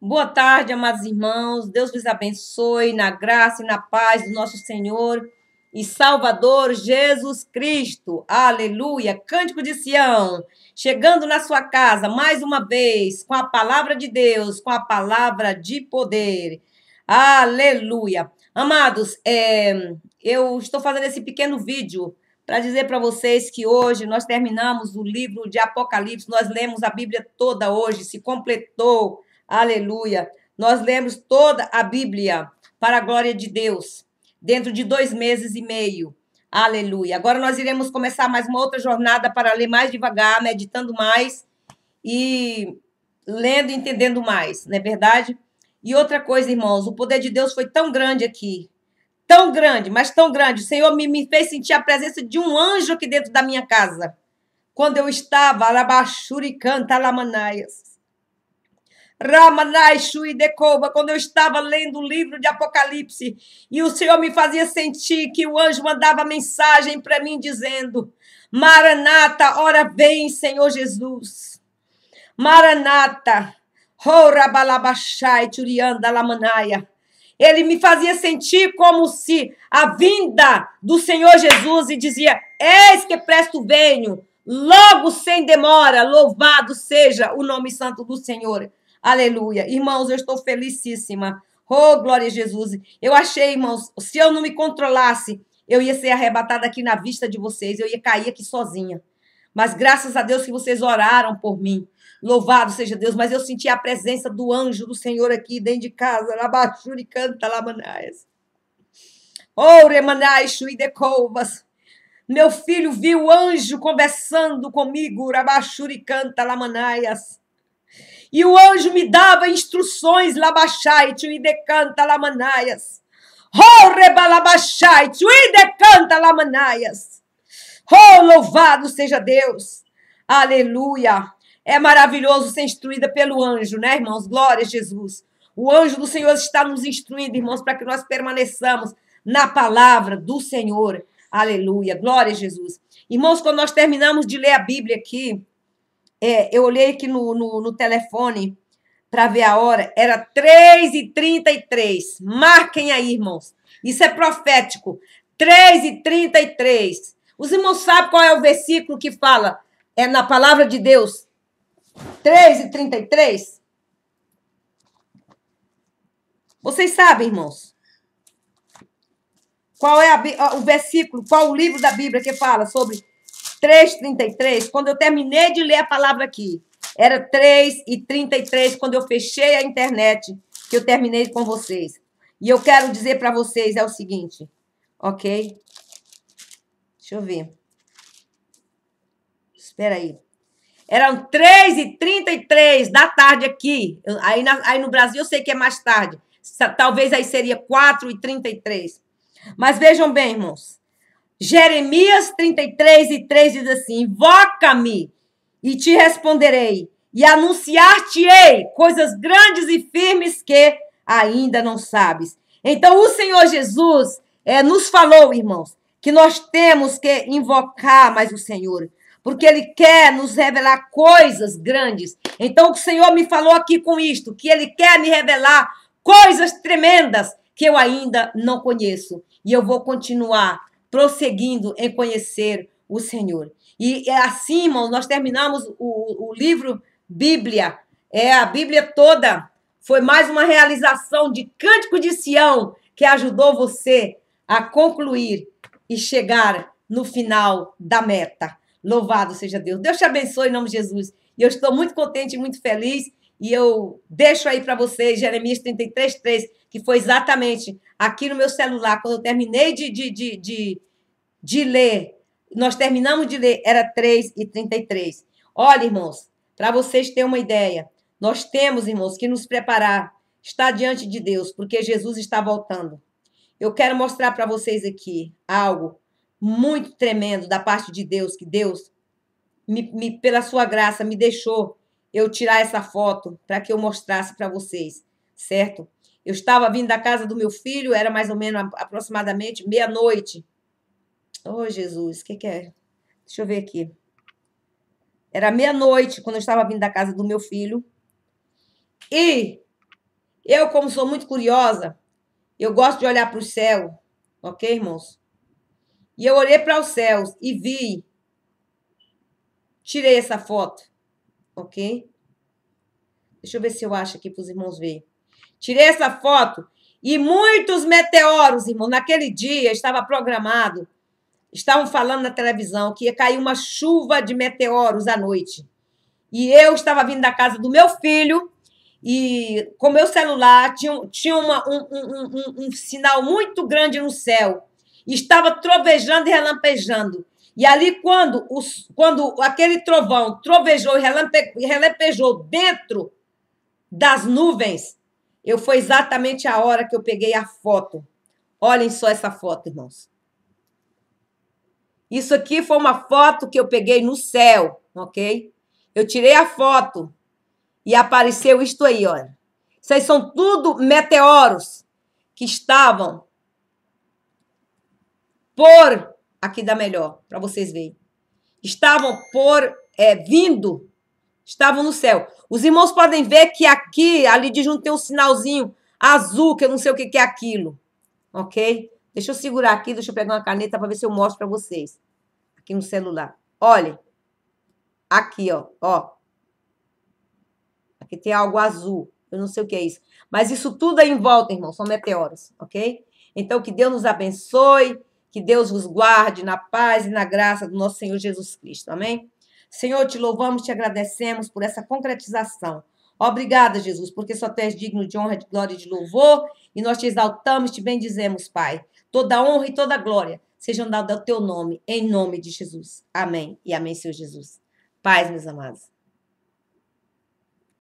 Boa tarde, amados irmãos. Deus vos abençoe na graça e na paz do nosso Senhor e Salvador Jesus Cristo. Aleluia! Cântico de Sião, chegando na sua casa mais uma vez com a palavra de Deus, com a palavra de poder. Aleluia! Amados, é, eu estou fazendo esse pequeno vídeo para dizer para vocês que hoje nós terminamos o livro de Apocalipse, nós lemos a Bíblia toda hoje, se completou Aleluia. Nós lemos toda a Bíblia para a glória de Deus dentro de dois meses e meio. Aleluia. Agora nós iremos começar mais uma outra jornada para ler mais devagar, meditando mais e lendo e entendendo mais, não é verdade? E outra coisa, irmãos, o poder de Deus foi tão grande aqui, tão grande, mas tão grande. O Senhor me, me fez sentir a presença de um anjo aqui dentro da minha casa. Quando eu estava, Alabachuri alamanaias. Ramanai Shui quando eu estava lendo o livro de Apocalipse, e o Senhor me fazia sentir que o anjo mandava mensagem para mim dizendo: Maranata, ora vem, Senhor Jesus. Maranata, Hora Balabashai, Turianda Lamanaia. Ele me fazia sentir como se a vinda do Senhor Jesus e dizia: Eis que presto venho, logo sem demora, louvado seja o nome santo do Senhor. Aleluia. Irmãos, eu estou felicíssima. Oh, glória a Jesus. Eu achei, irmãos, se eu não me controlasse, eu ia ser arrebatada aqui na vista de vocês, eu ia cair aqui sozinha. Mas graças a Deus que vocês oraram por mim. Louvado seja Deus, mas eu senti a presença do anjo do Senhor aqui dentro de casa. Labachuri canta lamanais. Oh, e decovas. Meu filho viu o anjo conversando comigo, Rabachuri canta lamanaias. E o anjo me dava instruções, labachait, e decanta lamanaias. Oh, e decanta lamanaias. Oh, louvado seja Deus. Aleluia. É maravilhoso ser instruída pelo anjo, né, irmãos? Glória a Jesus. O anjo do Senhor está nos instruindo, irmãos, para que nós permaneçamos na palavra do Senhor. Aleluia. Glória a Jesus. Irmãos, quando nós terminamos de ler a Bíblia aqui, é, eu olhei aqui no, no, no telefone para ver a hora, era 3h33. Marquem aí, irmãos. Isso é profético. 3h33. Os irmãos sabem qual é o versículo que fala? É na palavra de Deus. 3h33. Vocês sabem, irmãos? Qual é a, o versículo, qual o livro da Bíblia que fala sobre 3,33, quando eu terminei de ler a palavra aqui, era 3 e 33 quando eu fechei a internet, que eu terminei com vocês. E eu quero dizer para vocês é o seguinte, ok? Deixa eu ver. Espera aí. Eram 3 h 33 da tarde aqui. Aí, na, aí no Brasil eu sei que é mais tarde. Talvez aí seria 4 h 33. Mas vejam bem, irmãos. Jeremias 33 e 3 diz assim: Invoca-me e te responderei, e anunciar-te-ei coisas grandes e firmes que ainda não sabes. Então, o Senhor Jesus é, nos falou, irmãos, que nós temos que invocar mais o Senhor, porque Ele quer nos revelar coisas grandes. Então, o Senhor me falou aqui com isto, que Ele quer me revelar coisas tremendas que eu ainda não conheço. E eu vou continuar prosseguindo em conhecer o Senhor. E é assim, irmãos, nós terminamos o, o livro Bíblia. É a Bíblia toda. Foi mais uma realização de Cântico de Sião que ajudou você a concluir e chegar no final da meta. Louvado seja Deus. Deus te abençoe em nome de Jesus. E eu estou muito contente, muito feliz. E eu deixo aí para vocês, Jeremias 33, 3 que foi exatamente aqui no meu celular, quando eu terminei de, de, de, de, de ler, nós terminamos de ler, era 3 e 33. Olha, irmãos, para vocês terem uma ideia, nós temos, irmãos, que nos preparar, estar diante de Deus, porque Jesus está voltando. Eu quero mostrar para vocês aqui algo muito tremendo da parte de Deus, que Deus, me, me, pela sua graça, me deixou eu tirar essa foto para que eu mostrasse para vocês, certo? Eu estava vindo da casa do meu filho, era mais ou menos aproximadamente meia-noite. Oh, Jesus, o que, que é? Deixa eu ver aqui. Era meia-noite quando eu estava vindo da casa do meu filho. E eu, como sou muito curiosa, eu gosto de olhar para o céu, ok, irmãos? E eu olhei para os céus e vi. Tirei essa foto, ok? Deixa eu ver se eu acho aqui para os irmãos verem. Tirei essa foto e muitos meteoros, irmão. Naquele dia estava programado, estavam falando na televisão que ia cair uma chuva de meteoros à noite. E eu estava vindo da casa do meu filho e com meu celular tinha, tinha uma, um, um, um, um sinal muito grande no céu. Estava trovejando e relampejando. E ali, quando, os, quando aquele trovão trovejou e relampejou dentro das nuvens, eu foi exatamente a hora que eu peguei a foto. Olhem só essa foto, irmãos. Isso aqui foi uma foto que eu peguei no céu, ok? Eu tirei a foto e apareceu isto aí, olha. Vocês são tudo meteoros que estavam por aqui dá melhor para vocês verem. Estavam por é, vindo estavam no céu. Os irmãos podem ver que aqui, ali de junto, tem um sinalzinho azul, que eu não sei o que é aquilo. Ok? Deixa eu segurar aqui, deixa eu pegar uma caneta para ver se eu mostro para vocês. Aqui no celular. Olhem. Aqui, ó. ó. Aqui tem algo azul. Eu não sei o que é isso. Mas isso tudo é em volta, irmão. São meteoros, ok? Então, que Deus nos abençoe. Que Deus vos guarde na paz e na graça do nosso Senhor Jesus Cristo. Amém? Senhor, te louvamos, te agradecemos por essa concretização. Obrigada, Jesus, porque só tu és digno de honra, de glória e de louvor, e nós te exaltamos, te bendizemos, Pai. Toda honra e toda glória sejam dadas ao teu nome, em nome de Jesus. Amém e amém, Senhor Jesus. Paz, meus amados.